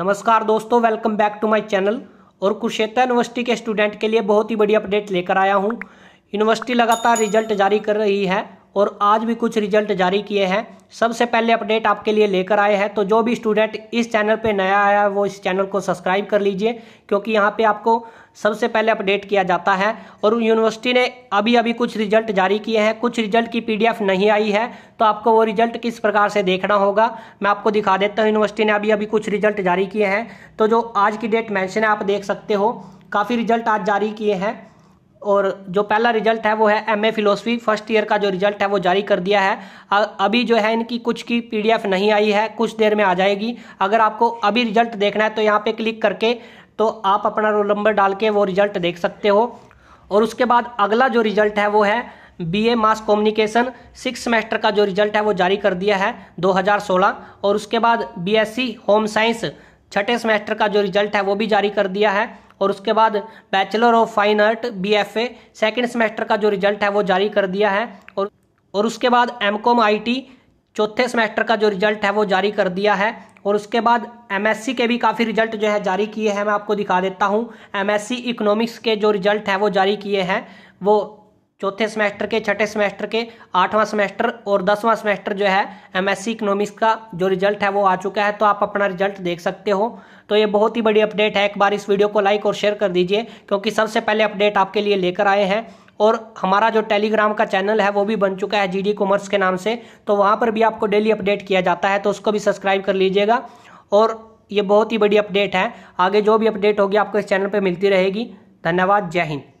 नमस्कार दोस्तों welcome back to my channel और कुशेता यूनिवर्सिटी के स्टूडेंट के लिए बहुत ही बड़ी अपडेट लेकर आया हूँ यूनिवर्सिटी लगातार रिजल्ट जारी कर रही है और आज भी कुछ रिजल्ट जारी किए हैं सबसे पहले अपडेट आपके लिए लेकर आए हैं तो जो भी स्टूडेंट इस चैनल पे नया आया है वो इस चैनल को सब्सक्राइब कर लीजिए क्योंकि यहाँ पे आपको सबसे पहले अपडेट किया जाता है और यूनिवर्सिटी ने अभी अभी कुछ रिजल्ट जारी किए हैं कुछ रिजल्ट की पीडीएफ नहीं आई है तो आपको वो रिजल्ट किस प्रकार से देखना होगा मैं आपको दिखा देता हूँ यूनिवर्सिटी ने अभी अभी कुछ रिजल्ट जारी किए हैं तो जो आज की डेट मैंशन है आप देख सकते हो काफ़ी रिजल्ट आज जारी किए हैं और जो पहला रिजल्ट है वो है M A philosophy first year का जो रिजल्ट है वो जारी कर दिया है अभी जो है इनकी कुछ की पीडीएफ नहीं आई है कुछ देर में आ जाएगी अगर आपको अभी रिजल्ट देखना है तो यहाँ पे क्लिक करके तो आप अपना रोल नंबर डाल के वो रिजल्ट देख सकते हो और उसके बाद अगला जो रिजल्ट है वो है A mass communication six semester का जो रिजल्ट है वो जारी कर दिया है सोलह और उसके बाद सी होम साइंस छठे सेमेस्टर का जो रिजल्ट है वो भी जारी कर दिया है और उसके बाद bachelor of fine art B F A second semester का जो रिजल्ट है वो जारी कर दिया है और और उसके बाद एम कॉम आई टी चौथे सेमेस्टर का जो रिजल्ट है वो जारी कर दिया है और उसके बाद सी के भी काफ़ी रिजल्ट जो है जारी किए हैं मैं आपको दिखा देता हूँ सी इकोनॉमिक्स के जो रिजल्ट है वो जारी किए हैं वो चौथे सेमेस्टर के छठे सेमेस्टर के आठवां सेमेस्टर और दसवां सेमेस्टर जो है एमएससी इकोनॉमिक्स का जो रिजल्ट है वो आ चुका है तो आप अपना रिजल्ट देख सकते हो तो ये बहुत ही बड़ी अपडेट है एक बार इस वीडियो को लाइक और शेयर कर दीजिए क्योंकि सबसे पहले अपडेट आपके लिए लेकर आए हैं और हमारा जो टेलीग्राम का चैनल है वो भी बन चुका है जी डी कॉमर्स के नाम से तो वहाँ पर भी आपको डेली अपडेट किया जाता है तो उसको भी सब्सक्राइब कर लीजिएगा और ये बहुत ही बड़ी अपडेट है आगे जो भी अपडेट होगी आपको इस चैनल पर मिलती रहेगी धन्यवाद जय हिंद